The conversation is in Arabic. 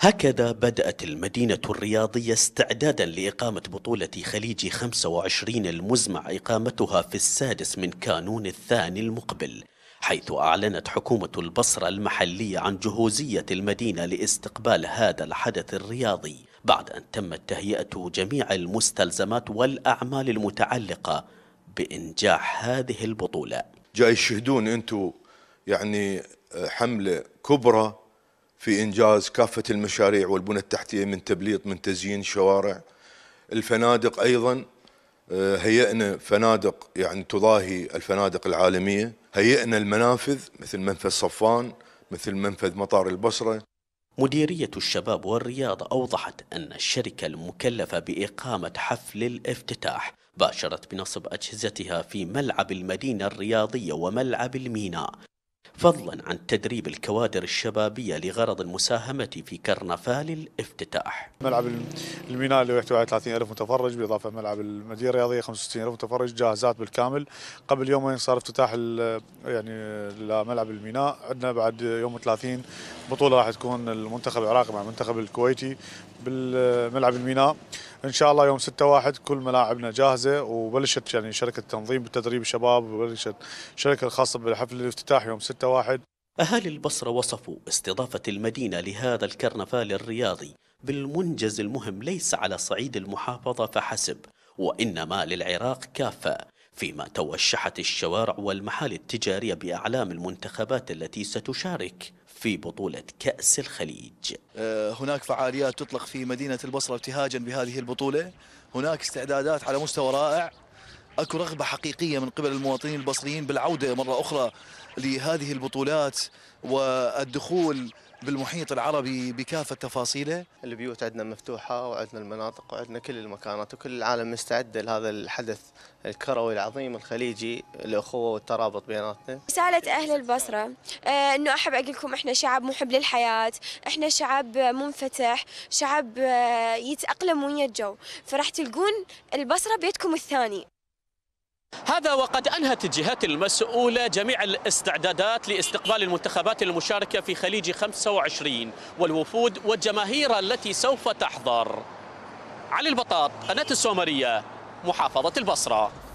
هكذا بدأت المدينة الرياضية استعدادا لإقامة بطولة خليج 25 المزمع إقامتها في السادس من كانون الثاني المقبل حيث أعلنت حكومة البصرة المحلية عن جهوزية المدينة لاستقبال هذا الحدث الرياضي بعد أن تمت تهيئة جميع المستلزمات والأعمال المتعلقة بإنجاح هذه البطولة جاي تشهدون أنتم يعني حملة كبرى في إنجاز كافة المشاريع والبنى التحتية من تبليط من تزيين شوارع الفنادق أيضا آه، هيئنا فنادق يعني تضاهي الفنادق العالمية هيئنا المنافذ مثل منفذ صفان مثل منفذ مطار البصرة مديرية الشباب والرياضة أوضحت أن الشركة المكلفة بإقامة حفل الافتتاح باشرت بنصب أجهزتها في ملعب المدينة الرياضية وملعب الميناء فضلا عن تدريب الكوادر الشبابية لغرض المساهمة في كرنفال الافتتاح ملعب الميناء اللي يحتوي على 30 ألف متفرج بالإضافة ملعب المدينة الرياضية 65 ألف متفرج جاهزات بالكامل قبل يومين صار افتتاح يعني لملعب الميناء عندنا بعد يوم 30 بطولة راح تكون المنتخب العراقي مع المنتخب الكويتي بالملعب الميناء ان شاء الله يوم 6 1 كل ملاعبنا جاهزه وبلشت يعني شركه تنظيم بتدريب الشباب وبلشت الشركه الخاصه بحفل الافتتاح يوم 6 1 اهالي البصره وصفوا استضافه المدينه لهذا الكرنفال الرياضي بالمنجز المهم ليس على صعيد المحافظه فحسب وانما للعراق كافه فيما توشحت الشوارع والمحال التجارية بأعلام المنتخبات التي ستشارك في بطولة كأس الخليج آه، هناك فعاليات تطلق في مدينة البصرة ابتهاجا بهذه البطولة هناك استعدادات على مستوى رائع اكو رغبه حقيقيه من قبل المواطنين البصريين بالعوده مره اخرى لهذه البطولات والدخول بالمحيط العربي بكافة تفاصيله؟ البيوت عندنا مفتوحة وعندنا المناطق وعندنا كل المكانات وكل العالم مستعد لهذا الحدث الكروي العظيم الخليجي الأخوة والترابط بيناتنا رسالة أهل البصرة آه، أنه أحب أقول لكم إحنا شعب محب للحياة إحنا شعب منفتح شعب آه، يتأقلم ويا الجو فراح تلقون البصرة بيتكم الثاني هذا وقد أنهت الجهات المسؤولة جميع الاستعدادات لاستقبال المنتخبات المشاركة في خليج 25 والوفود والجماهير التي سوف تحضر علي البطاط أنات السومرية محافظة البصرة